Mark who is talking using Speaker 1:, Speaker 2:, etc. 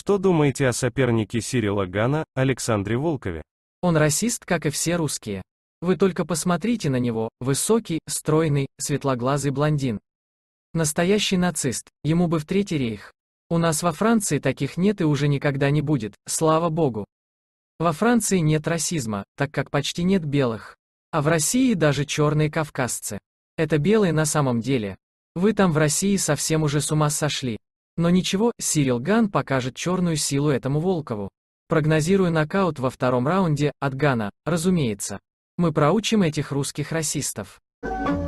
Speaker 1: Что думаете о сопернике Сирила Гана, Александре Волкове?
Speaker 2: Он расист, как и все русские. Вы только посмотрите на него, высокий, стройный, светлоглазый блондин. Настоящий нацист, ему бы в Третий рейх. У нас во Франции таких нет и уже никогда не будет, слава богу. Во Франции нет расизма, так как почти нет белых. А в России даже черные кавказцы. Это белые на самом деле. Вы там в России совсем уже с ума сошли. Но ничего, Сирил Ган покажет черную силу этому Волкову. Прогнозирую нокаут во втором раунде, от Гана, разумеется. Мы проучим этих русских расистов. Thank you.